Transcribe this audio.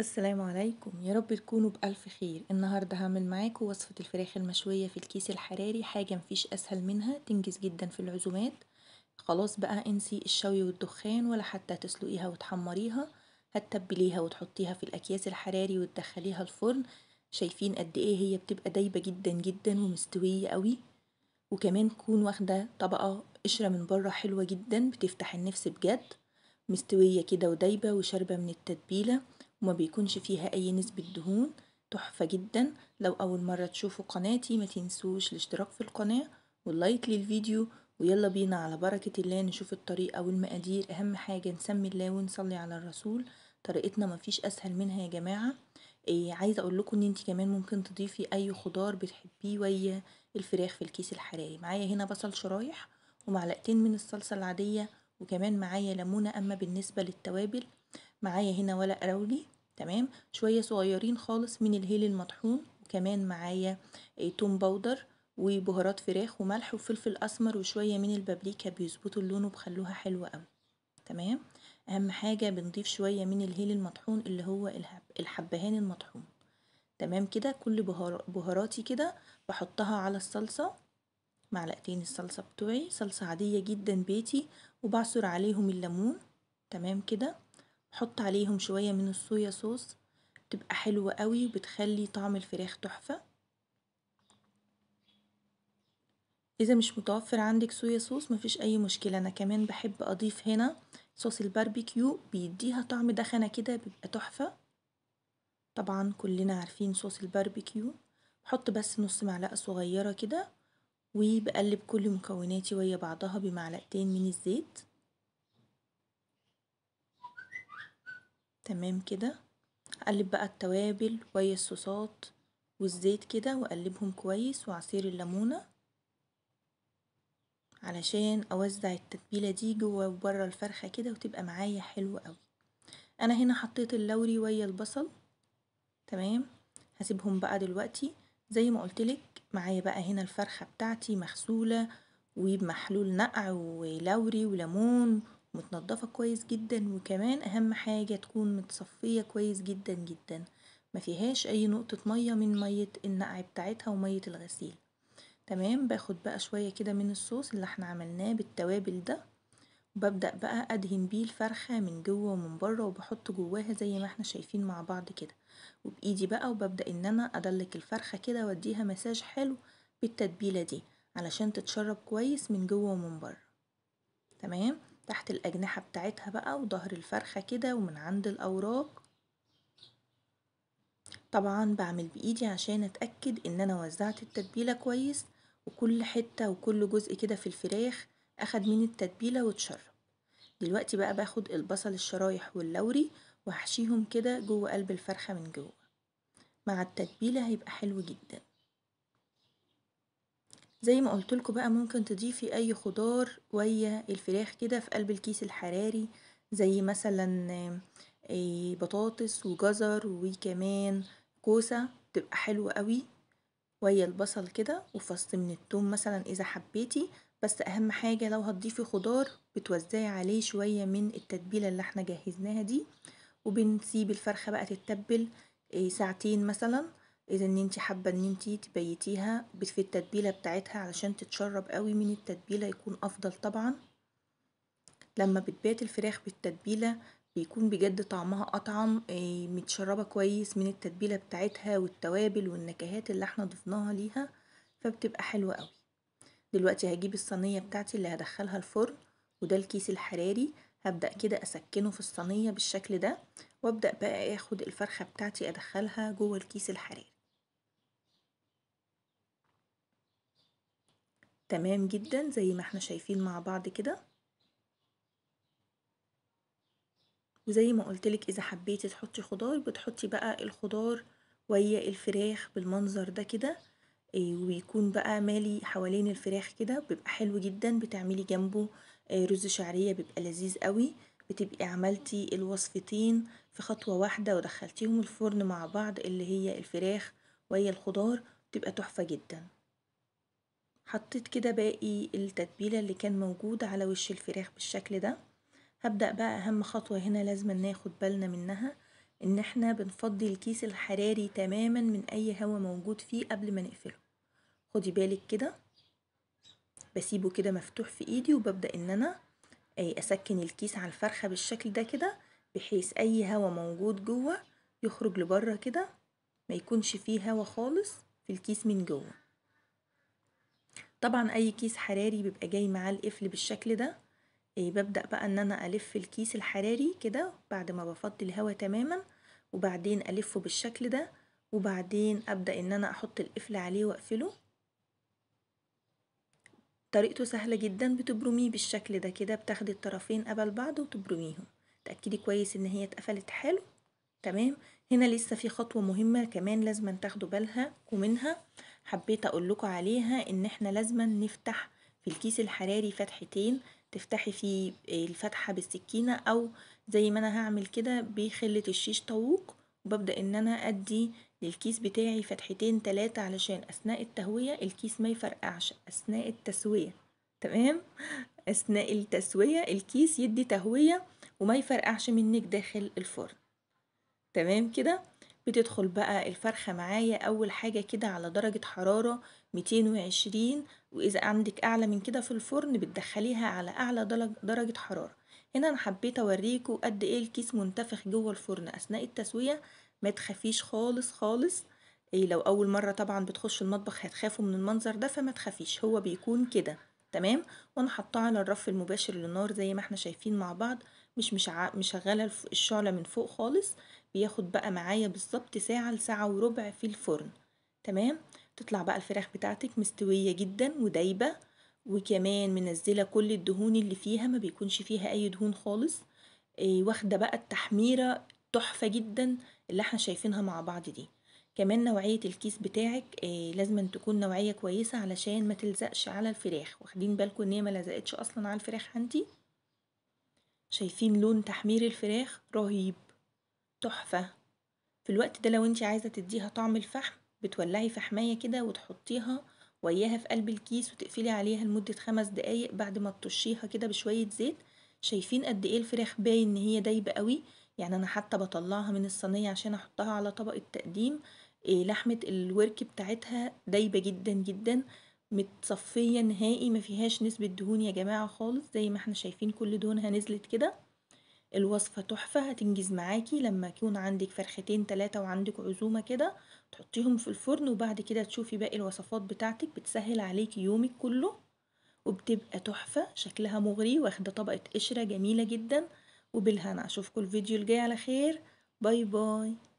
السلام عليكم يا رب تكونوا بألف خير النهاردة هعمل معاكم وصفة الفراخ المشوية في الكيس الحراري حاجة مفيش أسهل منها تنجز جدا في العزومات خلاص بقى انسي الشوي والدخان ولا حتى تسلقيها وتحمريها هتتبليها وتحطيها في الأكياس الحراري وتدخليها الفرن شايفين قد ايه هي بتبقى دايبة جدا جدا ومستوية قوي وكمان تكون واخدة طبقة قشرة من بره حلوة جدا بتفتح النفس بجد مستوية كده ودايبة وشاربة من التتبيلة وما بيكونش فيها أي نسبة دهون تحفة جدا لو أول مرة تشوفوا قناتي ما تنسوش الاشتراك في القناة واللايك للفيديو ويلا بينا على بركة الله نشوف الطريقة والمقادير أهم حاجة نسمي الله ونصلي على الرسول طريقتنا مفيش أسهل منها يا جماعة إيه عايزة أقول لكم إن أنت كمان ممكن تضيفي أي خضار بتحبيه ويا الفراخ في الكيس الحراري معايا هنا بصل شرايح ومعلقتين من الصلصة العادية وكمان معايا ليمونة أما بالنسبة للتوابل معايا هنا ورق رولي تمام شوية صغيرين خالص من الهيل المطحون وكمان معايا آه، توم باودر وبهارات فراخ وملح وفلفل اسمر وشويه من البابريكا بيظبطوا اللون وبخلوها حلوه قوي تمام اهم حاجه بنضيف شويه من الهيل المطحون اللي هو الحبهان المطحون تمام كده كل بهاراتي كده بحطها على الصلصه معلقتين الصلصه بتوعي صلصه عاديه جدا بيتي وبعصر عليهم الليمون تمام كده حط عليهم شوية من الصويا صوص بتبقى حلوة قوي وبتخلي طعم الفراخ تحفة إذا مش متوفر عندك صويا صوص مفيش أي مشكلة أنا كمان بحب أضيف هنا صوص الباربيكيو بيديها طعم دخنة كده بيبقى تحفة طبعا كلنا عارفين صوص الباربيكيو بحط بس نص معلقة صغيرة كده وبقلب كل مكوناتي ويا بعضها بمعلقتين من الزيت تمام كده اقلب بقى التوابل ويا الصوصات والزيت كده واقلبهم كويس وعصير الليمونة علشان اوزع التتبيلة دي جوه وبره الفرخة كده وتبقى معايا حلوة قوي انا هنا حطيت اللوري ويا البصل تمام هسيبهم بقى دلوقتي زي ما قلتلك معايا بقى هنا الفرخة بتاعتي مغسولة ومحلول نقع ولوري وليمون متنضفة كويس جدا وكمان اهم حاجة تكون متصفية كويس جدا جدا مفيهاش اي نقطة مية من مية النقع بتاعتها ومية الغسيل تمام باخد بقى شوية كده من الصوص اللي احنا عملناه بالتوابل ده وببدأ بقى ادهن بيه الفرخة من جوة ومن بره وبحط جواها زي ما احنا شايفين مع بعض كده وبايدي بقى وببدأ ان انا ادلك الفرخة كده واديها مساج حلو بالتتبيلة دي علشان تتشرب كويس من جوة ومن بره تمام تحت الأجنحة بتاعتها بقى وظهر الفرخة كده ومن عند الأوراق طبعا بعمل بإيدي عشان أتأكد إن أنا وزعت التتبيلة كويس وكل حتة وكل جزء كده في الفراخ أخد من التتبيلة واتشرب دلوقتي بقى باخد البصل الشرايح واللوري وهحشيهم كده جوه قلب الفرخة من جوه مع التتبيلة هيبقى حلو جداً زي ما قلت لكم بقى ممكن تضيفي اي خضار ويا الفراخ كده في قلب الكيس الحراري زي مثلا آه، بطاطس وجزر وكمان كوسة تبقى حلوة اوي ويا البصل كده وفص من التوم مثلا اذا حبيتي بس اهم حاجة لو هتضيفي خضار بتوزعي عليه شوية من التتبيلة اللي احنا جهزناها دي وبنسيب الفرخة بقى تتبل آه، ساعتين مثلا اذا ان انت حابه ان انت تبيتيها في التتبيله بتاعتها علشان تتشرب قوي من التتبيله يكون افضل طبعا لما بتبات الفراخ بالتتبيله بيكون بجد طعمها اطعم آه، متشربه كويس من التتبيله بتاعتها والتوابل والنكهات اللي احنا ضفناها ليها فبتبقى حلوه قوي دلوقتي هجيب الصينيه بتاعتي اللي هدخلها الفرن وده الكيس الحراري هبدأ كده أسكنه في الصينية بالشكل ده وأبدأ بقى أخد الفرخة بتاعتي أدخلها جوه الكيس الحراري تمام جدا زي ما احنا شايفين مع بعض كده وزي ما قلتلك إذا حبيتي تحطي خضار بتحطي بقى الخضار ويا الفراخ بالمنظر ده كده آه، ويكون بقى مالي حوالين الفراخ كده بيبقى حلو جدا بتعملي جنبه آه، رز شعرية بيبقى لذيذ قوي بتبقي عملتي الوصفتين في خطوة واحدة ودخلتيهم الفرن مع بعض اللي هي الفراخ ويا الخضار بتبقى تحفة جدا حطيت كده باقي التتبيلة اللي كان موجود على وش الفراخ بالشكل ده هبدأ بقى أهم خطوة هنا لازم ناخد بالنا منها إن احنا بنفضي الكيس الحراري تماما من أي هوا موجود فيه قبل ما نقفله خدي بالك كده بسيبه كده مفتوح في إيدي وببدأ إن أنا أسكن الكيس على الفرخة بالشكل ده كده بحيث أي هوا موجود جوه يخرج لبره كده ما يكونش فيه هوا خالص في الكيس من جوه طبعا اي كيس حراري بيبقى جاي معاه القفل بالشكل ده إيه، ببدأ بقى ان انا الف الكيس الحراري كده بعد ما بفضي الهوا تماما وبعدين الفه بالشكل ده وبعدين ابدأ ان انا احط القفل عليه واقفله طريقته سهلة جدا بتبرميه بالشكل ده كده بتاخدي الطرفين قبل بعض وتبرميهم تأكدي كويس ان هي اتقفلت حلو تمام هنا لسه في خطوة مهمة كمان لازم تاخدوا بالها منها حبيت اقول لكم عليها ان احنا لازم نفتح في الكيس الحراري فتحتين تفتحي فيه آه، الفتحة بالسكينة او زي ما انا هعمل كده بخلة الشيش طوق وببدأ ان انا ادي للكيس بتاعي فتحتين تلاتة علشان اثناء التهوية الكيس ما يفرقعش اثناء التسوية تمام اثناء التسوية الكيس يدي تهوية وما يفرقعش منك داخل الفرن تمام كده؟ بتدخل بقى الفرخة معايا أول حاجة كده على درجة حرارة 220 وإذا عندك أعلى من كده في الفرن بتدخليها على أعلى درجة حرارة هنا أنا حبيت أوريكوا قد إيه الكيس منتفخ جوه الفرن أثناء التسوية ما تخافيش خالص خالص إيه لو أول مرة طبعا بتخشوا المطبخ هتخافوا من المنظر ده فما تخافيش هو بيكون كده تمام وأنا حطاه على الرف المباشر للنار زي ما احنا شايفين مع بعض مش مش مشغلة الشعلة من فوق خالص بياخد بقى معايا بالظبط ساعة لساعة وربع في الفرن تمام تطلع بقى الفراخ بتاعتك مستوية جدا ودايبة وكمان منزلة كل الدهون اللي فيها ما بيكونش فيها أي دهون خالص آه، واخدة بقى التحميرة تحفة جدا اللي احنا شايفينها مع بعض دي كمان نوعية الكيس بتاعك آه، لازما تكون نوعية كويسة علشان ما تلزقش على الفراخ واخدين بالكم ان هي ما لزقتش اصلا على الفراخ عندي شايفين لون تحمير الفراخ رهيب تحفة في الوقت ده لو انت عايزة تديها طعم الفحم بتولعي فحماية كده وتحطيها وياها في قلب الكيس وتقفلي عليها لمدة خمس دقايق بعد ما تطشيها كده بشوية زيت شايفين قد ايه الفراخ باين ان هي دايبة قوي يعني انا حتى بطلعها من الصينية عشان احطها على طبق التقديم إيه لحمة الورك بتاعتها دايبة جدا جدا متصفية نهائي مفيهاش نسبة دهون يا جماعة خالص زي ما احنا شايفين كل دهونها نزلت كده الوصفة تحفة هتنجز معاكي لما يكون عندك فرختين تلاتة وعندك عزومة كده تحطيهم في الفرن وبعد كده تشوفي باقي الوصفات بتاعتك بتسهل عليكي يومك كله وبتبقى تحفة شكلها مغري واخدة طبقة قشرة جميلة جدا وبالهنا اشوفكم الفيديو الجاي على خير باي باي